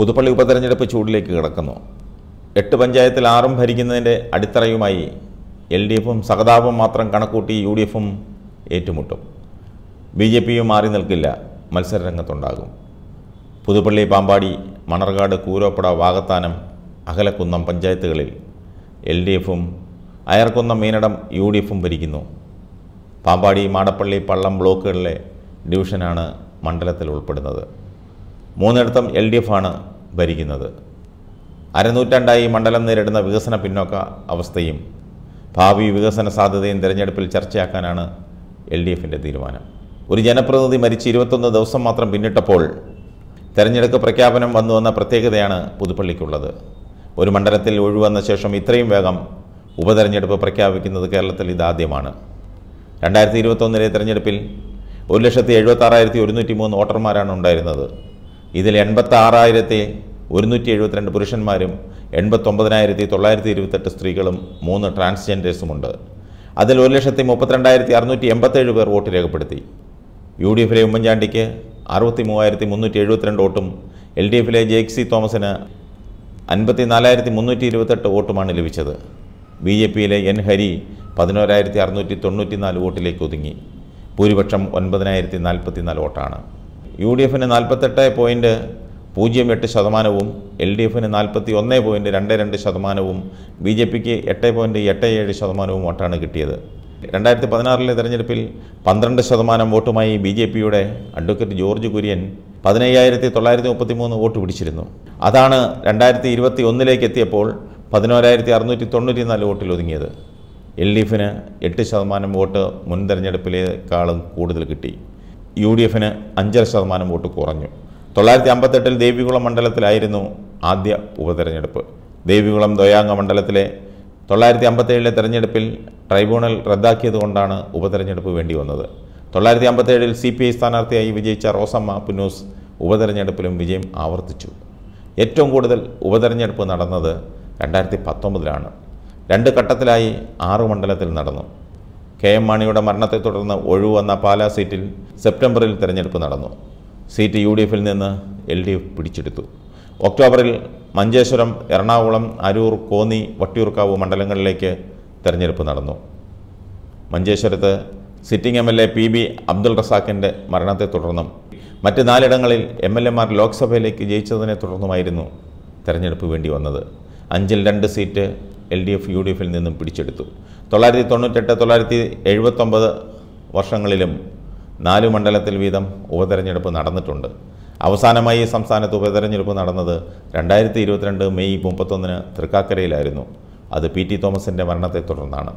പുതുപ്പള്ളി ഉപതെരഞ്ഞെടുപ്പ് ചൂടിലേക്ക് കിടക്കുന്നു എട്ട് പഞ്ചായത്തിൽ ആറും ഭരിക്കുന്നതിൻ്റെ അടിത്തറയുമായി എൽ ഡി എഫും സഹതാപം മാത്രം കണക്കൂട്ടി യു ഡി എഫും ഏറ്റുമുട്ടും ബി ജെ പിയും മാറി നിൽക്കില്ല മത്സരരംഗത്തുണ്ടാകും പുതുപ്പള്ളി പാമ്പാടി മണർകാട് കൂരോപ്പട വാകത്താനം അകലക്കുന്നം പഞ്ചായത്തുകളിൽ എൽ ഡി എഫും അയർക്കുന്നം മീനടം യു ഡി എഫും ഭരിക്കുന്നു പാമ്പാടി മാടപ്പള്ളി പള്ളം ബ്ലോക്കുകളിലെ ഡിവിഷനാണ് മണ്ഡലത്തിൽ ഉൾപ്പെടുന്നത് മൂന്നിടത്തും എൽ ഡി എഫാണ് ഭരിക്കുന്നത് അരനൂറ്റാണ്ടായി മണ്ഡലം നേരിടുന്ന വികസന പിന്നോക്ക അവസ്ഥയും ഭാവി വികസന സാധ്യതയും തിരഞ്ഞെടുപ്പിൽ ചർച്ചയാക്കാനാണ് എൽ ഡി എഫിൻ്റെ തീരുമാനം ഒരു ജനപ്രതിനിധി മരിച്ച് ഇരുപത്തൊന്ന് ദിവസം മാത്രം പിന്നിട്ടപ്പോൾ തെരഞ്ഞെടുപ്പ് പ്രഖ്യാപനം വന്നുവെന്ന പ്രത്യേകതയാണ് പുതുപ്പള്ളിക്കുള്ളത് ഒരു മണ്ഡലത്തിൽ ഒഴിവന്ന ശേഷം ഇത്രയും വേഗം ഉപതെരഞ്ഞെടുപ്പ് പ്രഖ്യാപിക്കുന്നത് കേരളത്തിൽ ഇതാദ്യമാണ് രണ്ടായിരത്തി ഇരുപത്തൊന്നിലെ തെരഞ്ഞെടുപ്പിൽ ഒരു ലക്ഷത്തി എഴുപത്താറായിരത്തി ഒരുന്നൂറ്റി മൂന്ന് വോട്ടർമാരാണ് ഉണ്ടായിരുന്നത് ഇതിൽ എൺപത്തി ആറായിരത്തി ഒരുന്നൂറ്റി എഴുപത്തിരണ്ട് പുരുഷന്മാരും എൺപത്തൊമ്പതിനായിരത്തി തൊള്ളായിരത്തി ഇരുപത്തെട്ട് സ്ത്രീകളും മൂന്ന് ട്രാൻസ്ജെൻഡേഴ്സുമുണ്ട് അതിൽ ഒരു ലക്ഷത്തി മുപ്പത്തിരണ്ടായിരത്തി അറുന്നൂറ്റി എൺപത്തേഴ് പേർ വോട്ട് രേഖപ്പെടുത്തി യു ഡി എഫിലെ ഉമ്മൻചാണ്ടിക്ക് അറുപത്തി മൂവായിരത്തി മുന്നൂറ്റി എഴുപത്തിരണ്ട് വോട്ടും എൽ ഡി എഫിലെ ജെയ്ക് സി തോമസിന് അൻപത്തി നാലായിരത്തി മുന്നൂറ്റി ഇരുപത്തെട്ട് വോട്ടുമാണ് ലഭിച്ചത് ബി ജെ പിയിലെ എൻ ഹരി പതിനോരായിരത്തി അറുന്നൂറ്റി തൊണ്ണൂറ്റി നാല് വോട്ടിലേക്ക് ഒതുങ്ങി ഭൂരിപക്ഷം ഒൻപതിനായിരത്തി നാൽപ്പത്തി നാല് വോട്ടാണ് യു ഡി എഫിന് നാൽപ്പത്തെട്ട് പോയിൻറ്റ് പൂജ്യം എട്ട് ശതമാനവും എൽ ഡി എഫിന് നാൽപ്പത്തി ഒന്ന് പോയിൻറ്റ് രണ്ട് രണ്ട് ശതമാനവും ബി ജെ പിക്ക് എട്ട് പോയിൻറ്റ് എട്ട് ഏഴ് ശതമാനവും വോട്ടാണ് കിട്ടിയത് രണ്ടായിരത്തി പതിനാറിലെ തെരഞ്ഞെടുപ്പിൽ പന്ത്രണ്ട് ശതമാനം വോട്ടുമായി ബി ജെ പിയുടെ അഡ്വക്കേറ്റ് ജോർജ് കുര്യൻ പതിനയ്യായിരത്തി തൊള്ളായിരത്തി മുപ്പത്തി മൂന്ന് വോട്ട് പിടിച്ചിരുന്നു അതാണ് രണ്ടായിരത്തി ഇരുപത്തി ഒന്നിലേക്ക് എത്തിയപ്പോൾ പതിനോരായിരത്തി അറുന്നൂറ്റി തൊണ്ണൂറ്റി നാല് വോട്ടിൽ ഒതുങ്ങിയത് എൽ ഡി എഫിന് എട്ട് ശതമാനം വോട്ട് മുൻ തെരഞ്ഞെടുപ്പിലേക്കാളും കൂടുതൽ കിട്ടി യു ഡി എഫിന് അഞ്ചര ശതമാനം വോട്ട് കുറഞ്ഞു തൊള്ളായിരത്തി അമ്പത്തെട്ടിൽ ദേവികുളം മണ്ഡലത്തിലായിരുന്നു ആദ്യ ഉപതെരഞ്ഞെടുപ്പ് ദേവികുളം ദ്വയാംഗ മണ്ഡലത്തിലെ തൊള്ളായിരത്തി അമ്പത്തേഴിലെ തെരഞ്ഞെടുപ്പിൽ ട്രൈബ്യൂണൽ റദ്ദാക്കിയതുകൊണ്ടാണ് ഉപതെരഞ്ഞെടുപ്പ് വേണ്ടി വന്നത് തൊള്ളായിരത്തി അമ്പത്തേഴിൽ സി പി ഐ സ്ഥാനാർത്ഥിയായി വിജയിച്ച റോസമ്മ പുന്നൂസ് ഉപതെരഞ്ഞെടുപ്പിലും വിജയം ആവർത്തിച്ചു ഏറ്റവും കൂടുതൽ ഉപതെരഞ്ഞെടുപ്പ് നടന്നത് രണ്ടായിരത്തി പത്തൊമ്പതിലാണ് രണ്ട് ഘട്ടത്തിലായി ആറ് മണ്ഡലത്തിൽ നടന്നു കെ എം മാണിയുടെ മരണത്തെ തുടർന്ന് വന്ന പാലാ സീറ്റിൽ സെപ്റ്റംബറിൽ തെരഞ്ഞെടുപ്പ് നടന്നു സീറ്റ് യു ഡി എഫിൽ നിന്ന് എൽ ഡി എഫ് പിടിച്ചെടുത്തു ഒക്ടോബറിൽ മഞ്ചേശ്വരം എറണാകുളം അരൂർ കോന്നി വട്ടിയൂർക്കാവ് മണ്ഡലങ്ങളിലേക്ക് തെരഞ്ഞെടുപ്പ് നടന്നു മഞ്ചേശ്വരത്ത് sitting M L A P B Abdul റസാഖിൻ്റെ മരണത്തെ തുടർന്നും മറ്റ് നാലിടങ്ങളിൽ എം എൽ എമാർ ലോക്സഭയിലേക്ക് ജയിച്ചതിനെ തുടർന്നുമായിരുന്നു തെരഞ്ഞെടുപ്പ് വേണ്ടി വന്നത് അഞ്ചിൽ രണ്ട് seat L D F U D എഫിൽ നിന്നും പിടിച്ചെടുത്തു തൊള്ളായിരത്തി തൊണ്ണൂറ്റെട്ട് തൊള്ളായിരത്തി എഴുപത്തൊമ്പത് വർഷങ്ങളിലും നാല് മണ്ഡലത്തിൽ വീതം ഉപതെരഞ്ഞെടുപ്പ് നടന്നിട്ടുണ്ട് അവസാനമായി സംസ്ഥാനത്ത് ഉപതെരഞ്ഞെടുപ്പ് നടന്നത് രണ്ടായിരത്തി ഇരുപത്തിരണ്ട് മെയ് മുപ്പത്തൊന്നിന് തൃക്കാക്കരയിലായിരുന്നു അത് പി ടി തോമസിൻ്റെ മരണത്തെ തുടർന്നാണ്